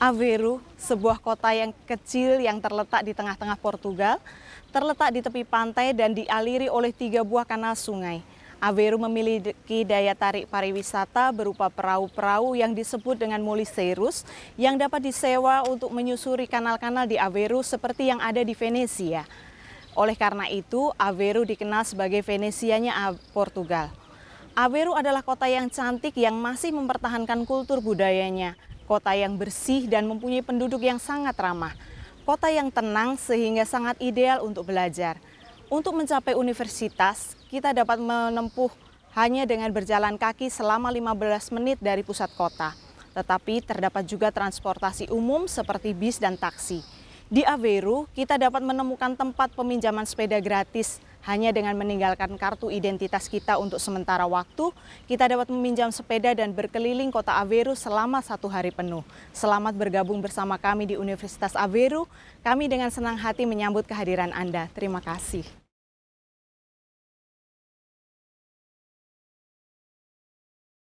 Aveiro, sebuah kota yang kecil yang terletak di tengah-tengah Portugal, terletak di tepi pantai dan dialiri oleh tiga buah kanal sungai. Aveiro memiliki daya tarik pariwisata berupa perahu-perahu yang disebut dengan moliseiros yang dapat disewa untuk menyusuri kanal-kanal di Aveiro seperti yang ada di Venesia. Oleh karena itu, Aveiro dikenal sebagai Venesianya Portugal. Aveiro adalah kota yang cantik yang masih mempertahankan kultur budayanya kota yang bersih dan mempunyai penduduk yang sangat ramah, kota yang tenang sehingga sangat ideal untuk belajar. Untuk mencapai universitas, kita dapat menempuh hanya dengan berjalan kaki selama 15 menit dari pusat kota. Tetapi terdapat juga transportasi umum seperti bis dan taksi. Di Aveiro, kita dapat menemukan tempat peminjaman sepeda gratis hanya dengan meninggalkan kartu identitas kita untuk sementara waktu, kita dapat meminjam sepeda dan berkeliling kota Aveiro selama satu hari penuh. Selamat bergabung bersama kami di Universitas Aveiro. Kami dengan senang hati menyambut kehadiran Anda. Terima kasih.